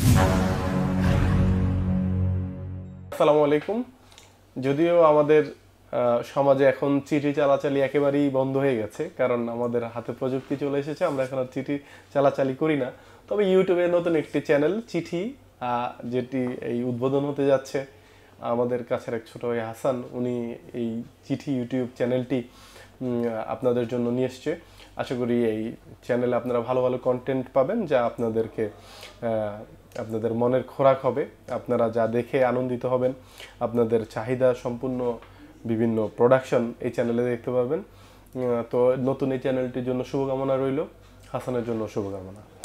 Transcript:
আসসালামু আলাইকুম যদিও আমাদের সমাজে এখন চিঠি চালাচালি একেবারেই বন্ধ হয়ে গেছে কারণ আমাদের হাতে প্রযুক্তি চলে এসেছে আমরা এখন আর চিঠি চালাচালি করি না তবে ইউটিউবে নতুন একটি চ্যানেল চিঠি যেটি এই উদ্বোধন হতে যাচ্ছে আমাদের কাছের এক ছোট হাসান উনি এই চিঠি ইউটিউব চ্যানেলটি আপনাদের জন্য নিয়ে এসছে আশা করি এই চ্যানেলে আপনারা ভালো ভালো কন্টেন্ট পাবেন যা আপনাদেরকে আপনাদের মনের খোরাক হবে আপনারা যা দেখে আনন্দিত হবেন আপনাদের চাহিদা সম্পূর্ণ বিভিন্ন প্রোডাকশন এই চ্যানেলে দেখতে পাবেন তো নতুন এই চ্যানেলটির জন্য শুভকামনা রইল হাসানের জন্য শুভকামনা